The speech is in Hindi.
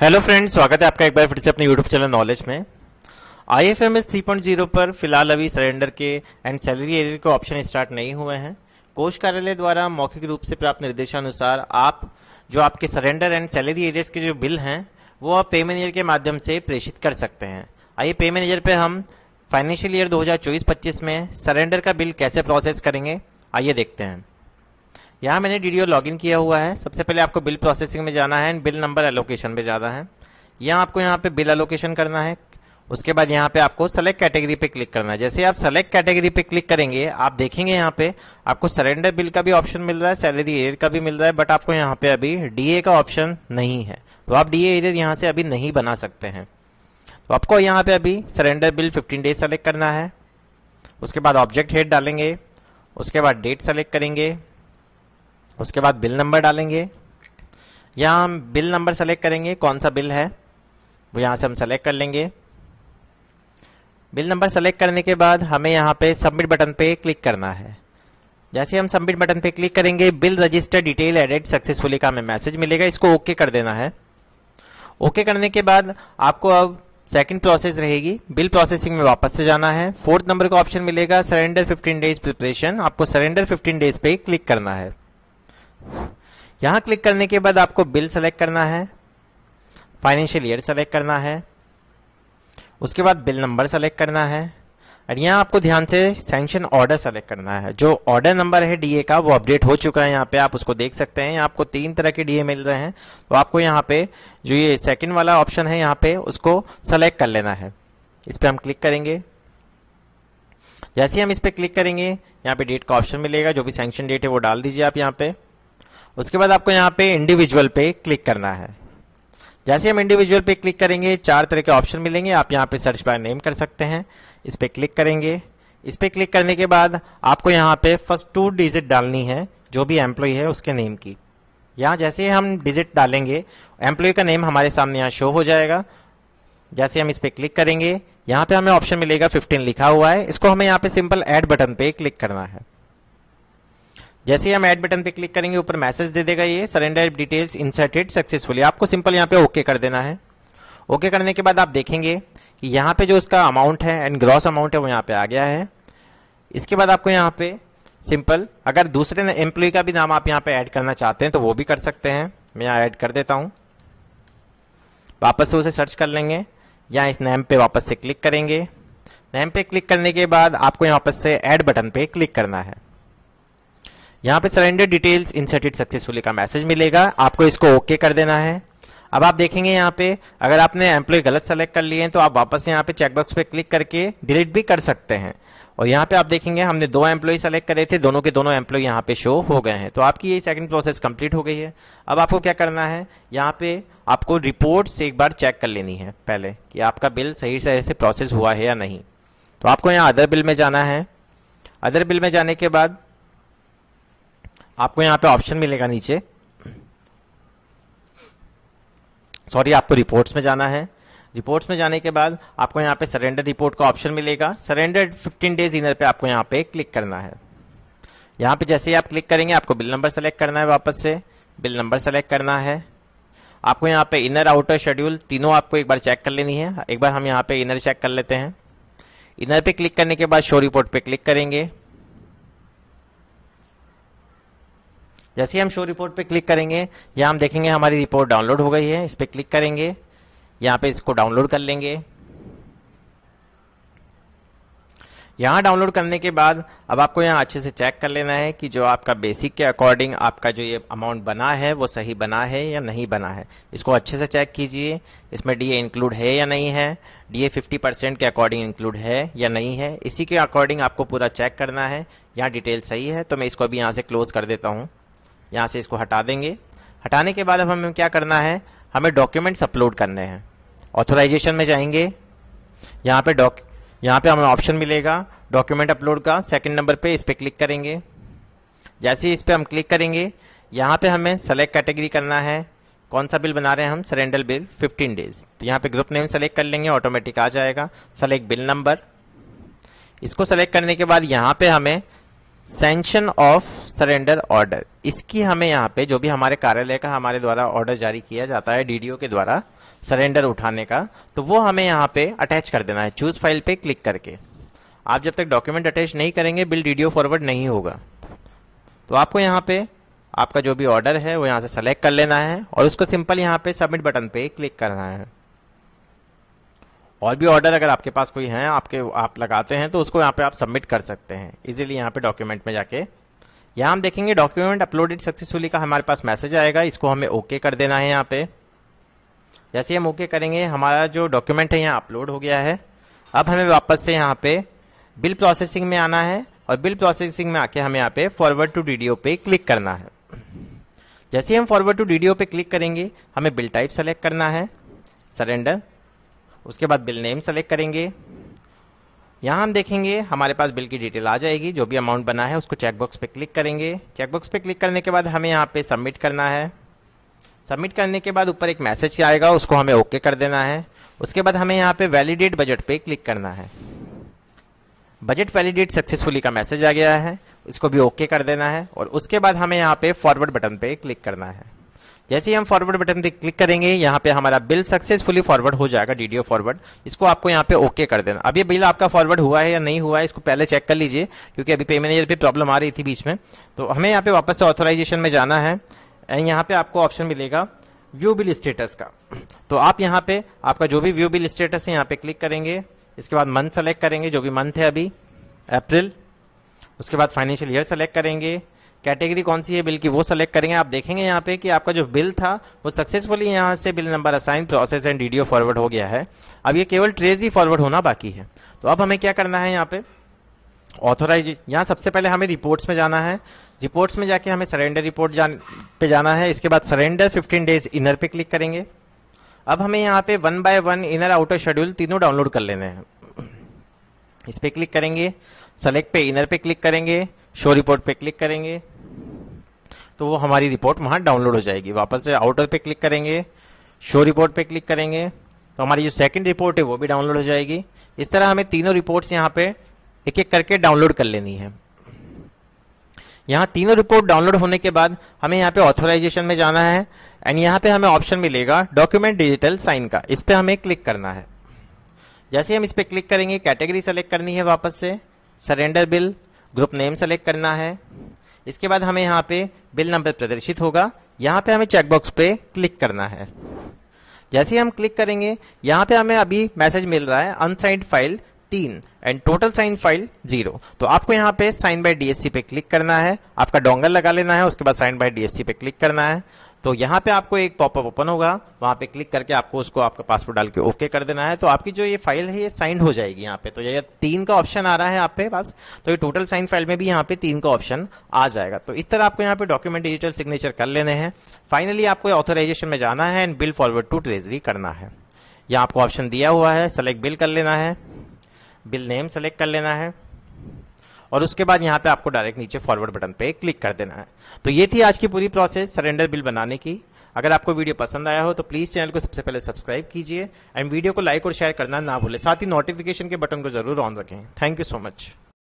हेलो फ्रेंड्स स्वागत है आपका एक बार फिर से अपने यूट्यूब चैनल नॉलेज में I F M S three point zero पर फिलहाल अभी सरेंडर के एंड सैलरी एरियर के ऑप्शन स्टार्ट नहीं हुए हैं कोष कार्यालय द्वारा मौखिक रूप से प्राप्त निर्देशानुसार आप जो आपके सरेंडर एंड सैलरी एरियज के जो बिल हैं वो आप पे मैनेजर के माध्यम से प्रेषित कर सकते हैं आइए पे मैनेजर पर हम फाइनेंशियल ईयर दो हज़ार में सरेंडर का बिल कैसे प्रोसेस करेंगे आइए देखते हैं यहाँ मैंने डी लॉगिन किया हुआ है सबसे पहले आपको बिल प्रोसेसिंग में जाना है एंड बिल नंबर एलोकेशन में जाना है यहाँ आपको यहाँ पे बिल एलोकेशन करना है उसके बाद यहाँ पे आपको सेलेक्ट कैटेगरी पे क्लिक करना है जैसे आप सेलेक्ट कैटेगरी पे क्लिक करेंगे आप देखेंगे यहाँ पे आपको सरेंडर बिल का भी ऑप्शन मिल रहा है सैलरी एयर का भी मिल रहा है बट आपको यहाँ पे अभी डीए का ऑप्शन नहीं है तो आप डीए एरियर यहाँ से अभी नहीं बना सकते हैं तो आपको यहाँ पे अभी surrender bill fifteen days select करना है उसके बाद ऑब्जेक्ट हेड डालेंगे उसके बाद डेट सेलेक्ट करेंगे उसके बाद बिल नंबर डालेंगे यहाँ हम बिल नंबर सेलेक्ट करेंगे कौन सा बिल है वो यहाँ से हम सेलेक्ट कर लेंगे बिल नंबर सेलेक्ट करने के बाद हमें यहाँ पे सबमिट बटन पे क्लिक करना है जैसे हम सबमिट बटन पे क्लिक करेंगे bill register detail added successfully का हमें मैसेज मिलेगा इसको ओके कर देना है ओके करने के बाद आपको अब सेकेंड प्रोसेस रहेगी बिल प्रोसेसिंग में वापस से जाना है फोर्थ नंबर का ऑप्शन मिलेगा सरेंडर 15 डेज प्रिपरेशन आपको सरेंडर 15 डेज पे क्लिक करना है यहां क्लिक करने के बाद आपको बिल सेलेक्ट करना है फाइनेंशियल ईयर सेलेक्ट करना है उसके बाद बिल नंबर सेलेक्ट करना है और यहाँ आपको ध्यान से सेंक्शन ऑर्डर सेलेक्ट करना है जो ऑर्डर नंबर है डीए का वो अपडेट हो चुका है यहाँ पे आप उसको देख सकते हैं आपको तीन तरह के डीए मिल रहे हैं तो आपको यहाँ पे जो ये सेकंड वाला ऑप्शन है यहाँ पे उसको सेलेक्ट कर लेना है इस पर हम क्लिक करेंगे जैसे हम इस पर क्लिक करेंगे यहाँ पे डेट का ऑप्शन मिलेगा जो भी सैंक्शन डेट है वो डाल दीजिए आप यहाँ पे उसके बाद आपको यहाँ पे इंडिविजुअल पे क्लिक करना है जैसे हम इंडिविजुअल पे क्लिक करेंगे चार तरह के ऑप्शन मिलेंगे आप यहाँ पे सर्च बाय नेम कर सकते हैं इस पर क्लिक करेंगे इस पर क्लिक करने के बाद आपको यहाँ पे फर्स्ट टू डिजिट डालनी है जो भी एम्प्लॉय है उसके नेम की यहाँ जैसे हम डिजिट डालेंगे एम्प्लॉय का नेम हमारे सामने यहाँ शो हो जाएगा जैसे हम इस पर क्लिक करेंगे यहाँ पे हमें ऑप्शन मिलेगा 15 लिखा हुआ है इसको हमें यहाँ पे सिंपल ऐड बटन पे क्लिक करना है जैसे ही हम ऐड बटन पे क्लिक करेंगे ऊपर मैसेज दे देगा ये सरेंडर डिटेल्स इंसर्टेड सक्सेसफुली आपको सिंपल यहाँ पे ओके कर देना है ओके करने के बाद आप देखेंगे कि यहाँ पे जो उसका अमाउंट है एंड ग्रॉस अमाउंट है वो यहाँ पे आ गया है इसके बाद आपको यहाँ पे सिंपल अगर दूसरे एम्प्लॉय का भी नाम आप यहाँ पे ऐड करना चाहते हैं तो वो भी कर सकते हैं मैं यहाँ ऐड कर देता हूँ वापस से उसे सर्च कर लेंगे या इस नेम पे वापस से क्लिक करेंगे नेम पे क्लिक करने के बाद आपको यहाँ पर से ऐड बटन पे क्लिक करना है यहाँ पे सरेंडर डिटेल्स इंसर्टेड सक्सेसफुली का मैसेज मिलेगा आपको इसको ओके okay कर देना है अब आप देखेंगे यहाँ पे अगर आपने एम्प्लॉय गलत सेलेक्ट कर लिए हैं तो आप वापस यहाँ पे चेकबॉक्स पे क्लिक करके डिलीट भी कर सकते हैं और यहाँ पे आप देखेंगे हमने दो एम्प्लॉय सेलेक्ट करे थे दोनों के दोनों एम्प्लॉय यहाँ पे शो हो गए हैं तो आपकी ये सेकंड प्रोसेस कंप्लीट हो गई है अब आपको क्या करना है यहाँ पे आपको रिपोर्ट से एक बार चेक कर लेनी है पहले कि आपका बिल सही तरह से प्रोसेस हुआ है या नहीं तो आपको यहाँ अदर बिल में जाना है अदर बिल में जाने के बाद आपको यहाँ पे ऑप्शन मिलेगा नीचे सॉरी आपको रिपोर्ट्स में जाना है रिपोर्ट्स में जाने के बाद आपको यहाँ पे सरेंडर रिपोर्ट का ऑप्शन मिलेगा सरेंडर 15 डेज इनर पे आपको यहाँ पे क्लिक करना है यहाँ पे जैसे ही आप क्लिक करेंगे आपको बिल नंबर सेलेक्ट करना है वापस से बिल नंबर सेलेक्ट करना है आपको यहाँ पे इनर आउटर शेड्यूल तीनों आपको एक बार चेक कर लेनी है एक बार हम यहाँ पे इनर चेक कर लेते हैं इनर पे क्लिक करने के बाद शो रिपोर्ट पे क्लिक करेंगे जैसे हम शो रिपोर्ट पे क्लिक करेंगे या हम देखेंगे हमारी रिपोर्ट डाउनलोड हो गई है इस पर क्लिक करेंगे यहाँ पे इसको डाउनलोड कर लेंगे यहाँ डाउनलोड करने के बाद अब आपको यहाँ अच्छे से चेक कर लेना है कि जो आपका बेसिक के अकॉर्डिंग आपका जो ये अमाउंट बना है वो सही बना है या नहीं बना है इसको अच्छे से चेक कीजिए इसमें डीए इंक्लूड है या नहीं है डीए 50 परसेंट के अकॉर्डिंग इंक्लूड है या नहीं है इसी के अकॉर्डिंग आपको पूरा चेक करना है यहाँ डिटेल सही है तो मैं इसको अभी यहाँ से क्लोज कर देता हूँ यहाँ से इसको हटा देंगे हटाने के बाद अब हमें क्या करना है हमें डॉक्यूमेंट्स अपलोड करने हैं ऑथोराइजेशन में जाएंगे यहाँ पे डॉक यहाँ पे हमें ऑप्शन मिलेगा डॉक्यूमेंट अपलोड का सेकंड नंबर पे इस पर क्लिक करेंगे जैसे ही इस पर हम क्लिक करेंगे यहाँ पे हमें सेलेक्ट कैटेगरी करना है कौन सा बिल बना रहे हैं हम सरेंडर बिल 15 डेज तो यहाँ पे ग्रुप नेम सेलेक्ट कर लेंगे ऑटोमेटिक आ जाएगा सेलेक्ट बिल नंबर इसको सेलेक्ट करने के बाद यहाँ पर हमें सेंशन ऑफ सरेंडर ऑर्डर इसकी हमें यहाँ पे जो भी हमारे कार्यालय का हमारे द्वारा ऑर्डर जारी किया जाता है डीडीओ के द्वारा सरेंडर उठाने का तो वो हमें यहाँ पे अटैच कर देना है चूज फाइल पे क्लिक करके आप जब तक डॉक्यूमेंट अटैच नहीं करेंगे बिल डीडीओ फॉरवर्ड नहीं होगा तो आपको यहाँ पे आपका जो भी ऑर्डर है वो यहाँ से सेलेक्ट कर लेना है और उसको सिंपल यहाँ पे सबमिट बटन पे क्लिक करना है और भी ऑर्डर अगर आपके पास कोई है आपके आप लगाते हैं तो उसको यहाँ पे आप सबमिट कर सकते हैं इजीली यहाँ पे डॉक्यूमेंट में जाके यहाँ हम देखेंगे डॉक्यूमेंट अपलोडेड सक्सेसफुली का हमारे पास मैसेज आएगा इसको हमें ओके okay कर देना है यहाँ पे जैसे हम ओके okay करेंगे हमारा जो डॉक्यूमेंट है यहाँ अपलोड हो गया है अब हमें वापस से यहाँ पे बिल प्रोसेसिंग में आना है और बिल प्रोसेसिंग में आके हमें यहाँ पे फॉरवर्ड टू डी पे क्लिक करना है जैसे हम फॉरवर्ड टू डी पे क्लिक करेंगे हमें बिल टाइप सेलेक्ट करना है सरेंडर उसके बाद बिल नेम सेलेक्ट करेंगे यहाँ हम देखेंगे हमारे पास बिल की डिटेल आ जाएगी जो भी अमाउंट बना है उसको चेकबॉक्स पे क्लिक करेंगे चेकबॉक्स पे क्लिक करने के बाद हमें यहाँ पे सबमिट करना है सबमिट करने के बाद ऊपर एक मैसेज आएगा उसको हमें ओके कर देना है उसके बाद हमें यहाँ पे वैलिडेट बजट पे क्लिक करना है बजट वैलिडेट सक्सेसफुली का मैसेज आ गया है इसको भी ओके कर देना है और उसके बाद हमें यहाँ पे फॉरवर्ड बटन पे क्लिक करना है जैसे ही हम फॉरवर्ड बटन पे क्लिक करेंगे यहाँ पे हमारा बिल सक्सेसफुली फॉरवर्ड हो जाएगा डीडीओ फॉरवर्ड इसको आपको यहाँ पे ओके कर देना अब ये बिल आपका फॉरवर्ड हुआ है या नहीं हुआ है इसको पहले चेक कर लीजिए क्योंकि अभी पेमेंट मैनेजर पे प्रॉब्लम आ रही थी बीच में तो हमें यहाँ पे वापस से ऑथोराइजेशन में जाना है एंड यहाँ पे आपको ऑप्शन मिलेगा व्यू बिल स्टेटस का तो आप यहाँ पे आपका जो भी व्यू बिल स्टेटस है यहाँ पे क्लिक करेंगे इसके बाद मंथ सेलेक्ट करेंगे जो भी मंथ है अभी अप्रैल उसके बाद फाइनेंशियल ईयर सेलेक्ट करेंगे कैटेगरी कौन सी है बिल की वो सेलेक्ट करेंगे आप देखेंगे यहाँ पे कि आपका जो बिल था वो सक्सेसफुली यहाँ से bill number assign process and DDO forward हो गया है अब ये केवल ट्रेज ही फॉरवर्ड होना बाकी है तो अब हमें क्या करना है यहाँ पे ऑथोराइज यहाँ सबसे पहले हमें रिपोर्ट्स में जाना है रिपोर्ट्स में जाके हमें सरेंडर रिपोर्ट जान पे जाना है इसके बाद सरेंडर फिफ्टीन डेज इनर पे क्लिक करेंगे अब हमें यहाँ पे one by one inner outer schedule तीनों डाउनलोड कर लेने हैं इस पर क्लिक करेंगे सेलेक्ट पे इनर पे क्लिक करेंगे शो रिपोर्ट पे क्लिक करेंगे तो वो हमारी रिपोर्ट वहाँ डाउनलोड हो जाएगी वापस से आउटर पे क्लिक करेंगे शो रिपोर्ट पे क्लिक करेंगे तो हमारी जो सेकंड रिपोर्ट है वो भी डाउनलोड हो जाएगी इस तरह हमें तीनों रिपोर्ट्स यहाँ पे एक एक करके डाउनलोड कर लेनी है यहाँ तीनों रिपोर्ट डाउनलोड होने के बाद हमें यहाँ पे ऑथोराइजेशन में जाना है एंड यहाँ पे हमें ऑप्शन मिलेगा डॉक्यूमेंट डिजिटल साइन का इस पर हमें क्लिक करना है जैसे हम इस पर क्लिक करेंगे कैटेगरी सेलेक्ट करनी है वापस से surrender bill group name select करना है इसके बाद हमें यहाँ पे बिल नंबर प्रदर्शित होगा यहाँ पे हमें चेकबॉक्स पे क्लिक करना है जैसे ही हम क्लिक करेंगे यहाँ पे हमें अभी मैसेज मिल रहा है अनसाइंड फाइल तीन and total sign file zero तो आपको यहाँ पे साइन बाय डीएससी पे क्लिक करना है आपका डोंगल लगा लेना है उसके बाद साइन बाय डीएससी पे क्लिक करना है तो यहाँ पे आपको एक पॉपअप ओपन होगा वहां पे क्लिक करके आपको उसको आपका पासवर्ड डाल के ओके कर देना है तो आपकी जो ये फाइल है ये साइन हो जाएगी यहाँ पे तो ये तीन का ऑप्शन आ रहा है आपके पास तो ये टोटल साइन फाइल में भी यहाँ पे तीन का ऑप्शन आ जाएगा तो इस तरह आपको यहाँ पे डॉक्यूमेंट डिजिटल सिग्नेचर कर लेने हैं फाइनली आपको ऑथोराइजेशन में जाना है and bill forward to treasury करना है यहाँ आपको ऑप्शन दिया हुआ है सेलेक्ट बिल कर लेना है बिल नेम सेलेक्ट कर लेना है और उसके बाद यहाँ पे आपको डायरेक्ट नीचे फॉरवर्ड बटन पे क्लिक कर देना है तो ये थी आज की पूरी प्रोसेस सरेंडर बिल बनाने की अगर आपको वीडियो पसंद आया हो तो प्लीज़ चैनल को सबसे पहले सब्सक्राइब कीजिए एंड वीडियो को लाइक और शेयर करना ना भूले साथ ही नोटिफिकेशन के बटन को जरूर ऑन रखें थैंक यू सो मच